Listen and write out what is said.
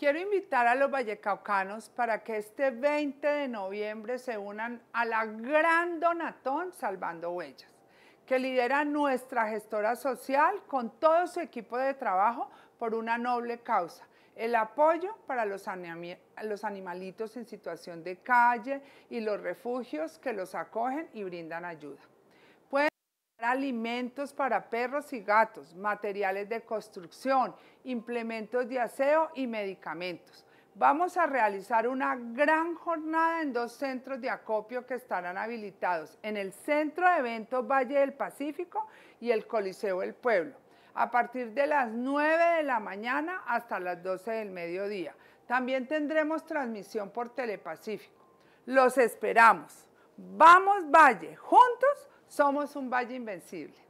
Quiero invitar a los vallecaucanos para que este 20 de noviembre se unan a la gran donatón Salvando Huellas, que lidera nuestra gestora social con todo su equipo de trabajo por una noble causa, el apoyo para los, los animalitos en situación de calle y los refugios que los acogen y brindan ayuda alimentos para perros y gatos, materiales de construcción, implementos de aseo y medicamentos. Vamos a realizar una gran jornada en dos centros de acopio que estarán habilitados en el Centro de Eventos Valle del Pacífico y el Coliseo del Pueblo, a partir de las 9 de la mañana hasta las 12 del mediodía. También tendremos transmisión por Telepacífico. Los esperamos. Vamos Valle, juntos somos un valle invencible.